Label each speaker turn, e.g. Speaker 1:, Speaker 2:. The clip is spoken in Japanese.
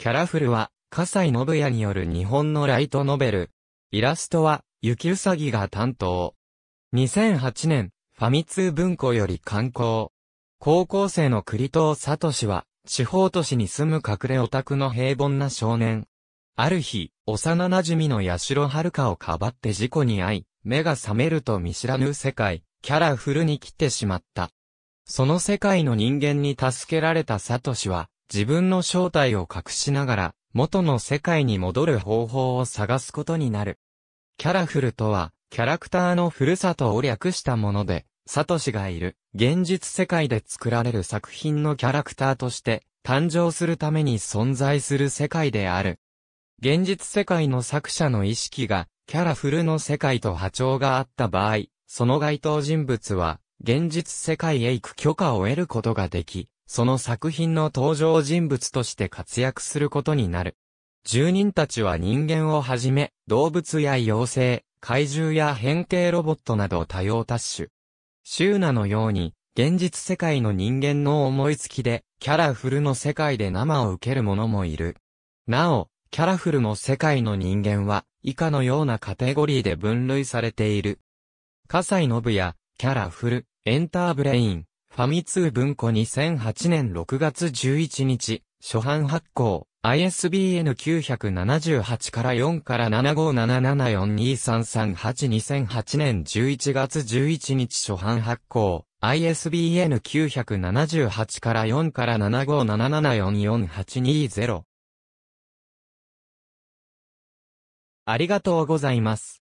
Speaker 1: キャラフルは、
Speaker 2: 笠井信也による日本のライトノベル。イラストは、雪うさぎが担当。2008年、ファミ通文庫より刊行。高校生の栗里聡は、地方都市に住む隠れオタクの平凡な少年。ある日、幼馴染の八代遥をかばって事故に遭い、目が覚めると見知らぬ世界、キャラフルに来てしまった。その世界の人間に助けられた里氏は、自分の正体を隠しながら、元の世界に戻る方法を探すことになる。キャラフルとは、キャラクターのふるさとを略したもので、サトシがいる、現実世界で作られる作品のキャラクターとして、誕生するために存在する世界である。現実世界の作者の意識が、キャラフルの世界と波長があった場合、その該当人物は、現実世界へ行く許可を得ることができ、その作品の登場人物として活躍することになる。住人たちは人間をはじめ、動物や妖精、怪獣や変形ロボットなど多様多種。シューナのように、現実世界の人間の思いつきで、キャラフルの世界で生を受ける者もいる。なお、キャラフルの世界の人間は、以下のようなカテゴリーで分類されている。葛西信也、キャラフル、エンターブレイン、ファミ通文庫2008年6月11日、初版発行、ISBN 978から4から7 5 7 7 4 2 3 3 8 2 0 0 8年11月11日初版発行、ISBN 978から4から7 5 7 7 4 4 8 2 0
Speaker 1: ありがとうございます。